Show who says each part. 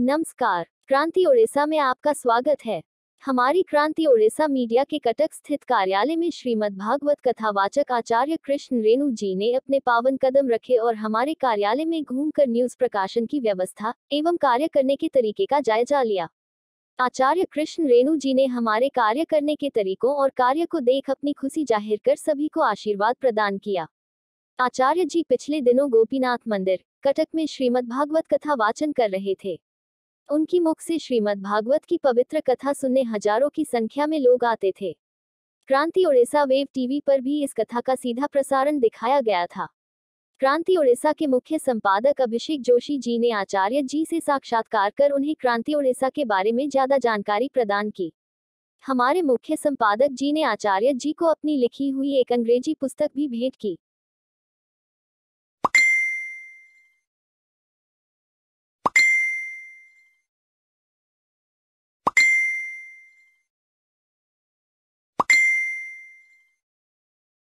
Speaker 1: नमस्कार
Speaker 2: क्रांति ओडिशा में आपका स्वागत है हमारी क्रांति ओडिशा मीडिया के कटक स्थित कार्यालय में श्रीमद् भागवत कथावाचक आचार्य कृष्ण रेणु जी ने अपने पावन कदम रखे और हमारे कार्यालय में घूमकर न्यूज प्रकाशन की व्यवस्था एवं कार्य करने के तरीके का जायजा लिया आचार्य कृष्ण रेणु जी ने हमारे कार्य करने के तरीकों और कार्य को देख अपनी खुशी जाहिर कर सभी को आशीर्वाद प्रदान किया आचार्य जी पिछले दिनों गोपीनाथ मंदिर कटक में श्रीमद् भागवत कथा वाचन कर रहे थे उनकी मुख से श्रीमद् भागवत की पवित्र कथा सुनने हजारों की संख्या में लोग आते थे क्रांति उड़ीसा वेव टीवी पर भी इस कथा का सीधा प्रसारण दिखाया गया था क्रांति ओडिशा के मुख्य संपादक अभिषेक जोशी जी ने आचार्य जी से साक्षात्कार कर उन्हें क्रांति ओडिशा के बारे में ज्यादा जानकारी प्रदान की हमारे मुख्य संपादक जी ने आचार्य जी को अपनी लिखी हुई एक अंग्रेजी पुस्तक भी भेंट की